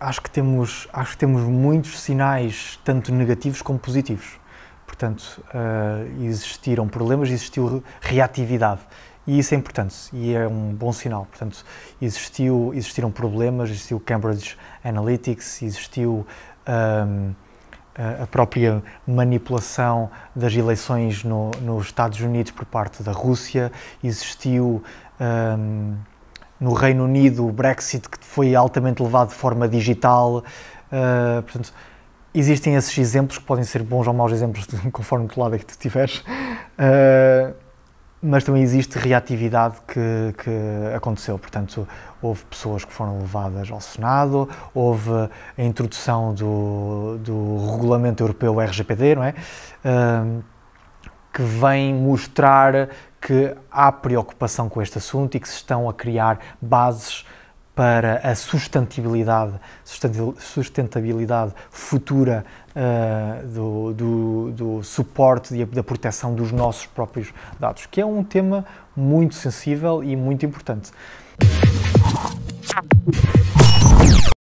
acho que temos acho que temos muitos sinais tanto negativos como positivos portanto uh, existiram problemas existiu reatividade e isso é importante e é um bom sinal portanto existiu existiram problemas existiu Cambridge Analytics existiu um, ehm, a própria manipulação das eleições no, nos Estados Unidos por parte da Rússia existiu um, ehm, no Reino Unido, o Brexit que foi altamente levado de forma digital. Uh, portanto, existem esses exemplos que podem ser bons ou maus exemplos, conforme do lado é que tu estiveres. Uh, eh, mas também existe reatividade que, que, aconteceu. Portanto, houve pessoas que foram levadas ao Senado, houve a introdução do, do regulamento europeu RGPD, não é? Uh, que vem mostrar que há preocupação com este assunto e que se estão a criar bases para a sustentabilidade, sustentabilidade futura uh, do, do, do, suporte e da proteção dos nossos próprios dados, que é um tema muito sensível e muito importante.